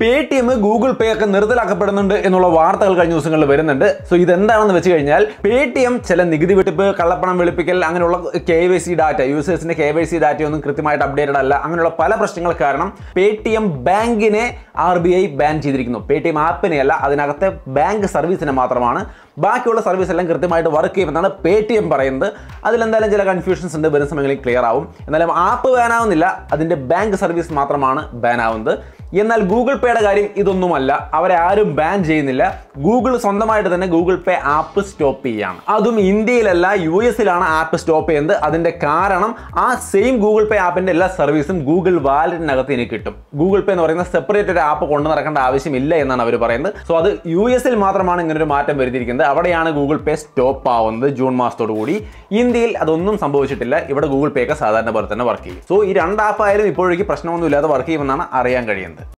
പേ Paytm Google Pay ഒക്കെ നിർത്തലാക്കപ്പെടുന്നുണ്ട് എന്നുള്ള വാർത്തകൾ കഴിഞ്ഞ ദിവസങ്ങളിൽ വരുന്നുണ്ട് സോ ഇതെന്താണെന്ന് വെച്ച് കഴിഞ്ഞാൽ പേ ടി എം ചില നികുതി വെട്ടിപ്പ് കള്ളപ്പണം വെളുപ്പിക്കൽ അങ്ങനെയുള്ള കെ വൈ സി ഡാറ്റ യൂസേഴ്സിന്റെ കെ വൈ സി ഒന്നും കൃത്യമായിട്ട് അപ്ഡേറ്റഡ് അല്ല അങ്ങനെയുള്ള പല പ്രശ്നങ്ങൾ കാരണം പേ ടി എം ബാങ്കിനെ ആർ ബി ഐ ബാൻ ചെയ്തിരിക്കുന്നു പേ ടി എം ആപ്പിനെ അല്ല അതിനകത്തെ ബാങ്ക് സർവീസിനെ മാത്രമാണ് ബാക്കിയുള്ള സർവീസ് എല്ലാം കൃത്യമായിട്ട് വർക്ക് ചെയ്യുമെന്നാണ് പേ ടി എം പറയുന്നത് അതിലെന്തായാലും ചില കൺഫ്യൂഷൻസ് ഉണ്ട് വരുന്ന സമയങ്ങളിൽ ക്ലിയർ ആവും എന്നാലും ആപ്പ് ബാൻ ആവുന്നില്ല അതിൻ്റെ ബാങ്ക് സർവീസ് മാത്രമാണ് ബാൻ ആവുന്നത് എന്നാൽ ഗൂഗിൾ പേയുടെ കാര്യം ഇതൊന്നുമല്ല അവരെ ആരും ബാൻ ചെയ്യുന്നില്ല ഗൂഗിൾ സ്വന്തമായിട്ട് തന്നെ ഗൂഗിൾ പേ ആപ്പ് സ്റ്റോപ്പ് ചെയ്യാണ് അതും ഇന്ത്യയിലല്ല യു എസിലാണ് ആപ്പ് സ്റ്റോപ്പ് ചെയ്യുന്നത് അതിന്റെ കാരണം ആ സെയിം ഗൂഗിൾ പേ ആപ്പിന്റെ എല്ലാ സർവീസും ഗൂഗിൾ വാലറ്റിനകത്ത് ഇനി കിട്ടും ഗൂഗിൾ പേ എന്ന് പറയുന്ന സെപ്പറേറ്റ് ഒരു ആപ്പ് കൊണ്ടു നടക്കേണ്ട ആവശ്യമില്ല എന്നാണ് അവർ പറയുന്നത് സോ അത് യു എസിൽ മാത്രമാണ് ഇങ്ങനെ ഒരു മാറ്റം വരുത്തിയിരിക്കുന്നത് അവിടെയാണ് ഗൂഗിൾ പേ സ്റ്റോപ്പ് ആവുന്നത് ജൂൺ മാസത്തോടു കൂടി ഇന്ത്യയിൽ അതൊന്നും സംഭവിച്ചിട്ടില്ല ഇവിടെ ഗൂഗിൾ പേ ഒക്കെ സാധാരണ പോലെ തന്നെ വർക്ക് ചെയ്യും സോ ഈ രണ്ട് ആപ്പായാലും ഇപ്പോഴേക്ക് പ്രശ്നമൊന്നുമില്ലാതെ വർക്ക് ചെയ്യുമെന്നാണ് അറിയാൻ കഴിയുന്നത്